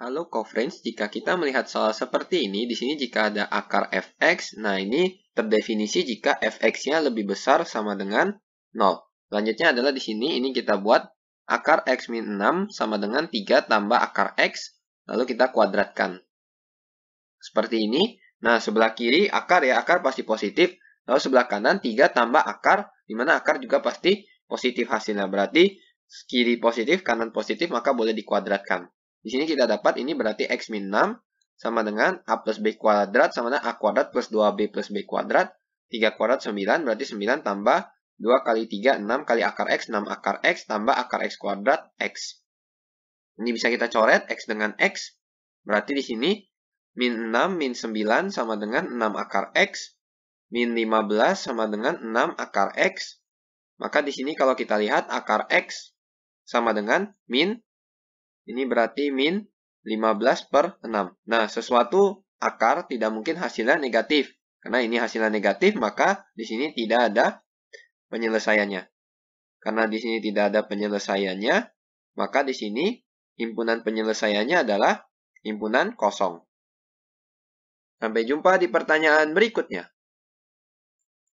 Halo coverage, jika kita melihat soal seperti ini, di sini jika ada akar fx, nah ini terdefinisi jika fx-nya lebih besar sama dengan 0. Lanjutnya adalah di sini, ini kita buat akar x min 6 sama dengan 3 tambah akar x, lalu kita kuadratkan. Seperti ini, nah sebelah kiri akar ya, akar pasti positif, lalu sebelah kanan 3 tambah akar, di mana akar juga pasti positif hasilnya, berarti kiri positif, kanan positif, maka boleh dikuadratkan. Di sini kita dapat ini berarti X min 6 sama dengan A plus B kuadrat sama dengan A kuadrat plus 2B plus B kuadrat. 3 kuadrat 9 berarti 9 tambah 2 kali 3 6 kali akar X 6 akar X tambah akar X kuadrat X. Ini bisa kita coret X dengan X. Berarti di sini min 6 min 9 sama dengan 6 akar X. Min 15 sama dengan 6 akar X. Maka di sini kalau kita lihat akar X sama dengan min ini berarti min 15 per 6. Nah, sesuatu akar tidak mungkin hasilnya negatif. Karena ini hasilnya negatif, maka di sini tidak ada penyelesaiannya. Karena di sini tidak ada penyelesaiannya, maka di sini himpunan penyelesaiannya adalah himpunan kosong. Sampai jumpa di pertanyaan berikutnya.